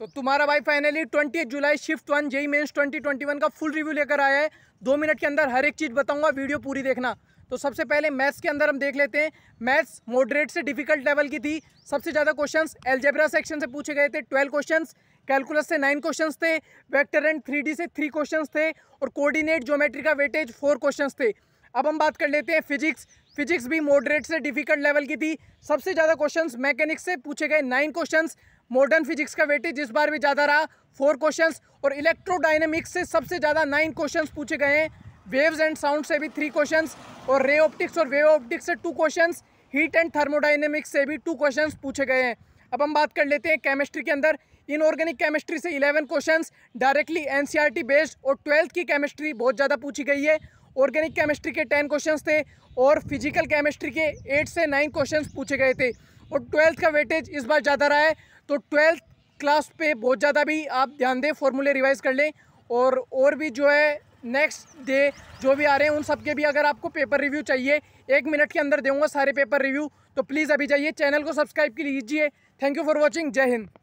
तो तुम्हारा भाई finally twenty July shift one JEE mains twenty twenty one का फुल रिव्यू लेकर आया है दो मिनट के अंदर हर एक चीज़ बताऊंगा वीडियो पूरी देखना तो सबसे पहले मैथ्स के अंदर हम देख लेते हैं मैथ्स मॉडरेट से डिफिकल्ट लेवल की थी सबसे ज़्यादा क्वेश्चंस एल्जेब्रा सेक्शन से पूछे गए थे ट्वेल्व क्वेश्चन कैलकुलस से नाइन क्वेश्चन थे वैक्टर एंड थ्री से थ्री क्वेश्चन थे और कोऑर्डिनेट ज्योमेट्री का वेटेज फोर क्वेश्चन थे अब हम बात कर लेते हैं फिजिक्स फिजिक्स भी मॉडरेट से डिफिकल्ट लेवल की थी सबसे ज़्यादा क्वेश्चंस मैकेनिक्स से पूछे गए नाइन क्वेश्चंस मॉडर्न फिजिक्स का वेटेज इस बार भी ज़्यादा रहा फोर क्वेश्चंस और इलेक्ट्रोडाइनमिक्स से सबसे ज़्यादा नाइन क्वेश्चंस पूछे गए हैं वेव्स एंड साउंड से भी थ्री क्वेश्चंस और रे ऑप्टिक्स और वेव ऑप्टिक्स से two questions heat and thermodynamics से भी टू क्वेश्चंस पूछे गए हैं अब हम बात कर लेते हैं केमिस्ट्री के अंदर इनऑर्गेनिक केमिस्ट्री से इलेवन क्वेश्चन डायरेक्टली एन बेस्ड और ट्वेल्थ की केमिस्ट्री बहुत ज़्यादा पूछी गई है ऑर्गेनिक केमिस्ट्री के टेन क्वेश्चन थे और फिजिकल केमिस्ट्री के एट से नाइन क्वेश्चन पूछे गए थे और ट्वेल्थ का वेटेज इस बार ज़्यादा रहा है तो ट्वेल्थ क्लास पे बहुत ज़्यादा भी आप ध्यान दें फॉर्मूले रिवाइज़ कर लें और और भी जो है नेक्स्ट डे जो भी आ रहे हैं उन सब के भी अगर आपको पेपर रिव्यू चाहिए एक मिनट के अंदर देंगे सारे पेपर रिव्यू तो प्लीज़ अभी जाइए चैनल को सब्सक्राइब कीजिए थैंक यू फॉर वॉचिंग जय हिंद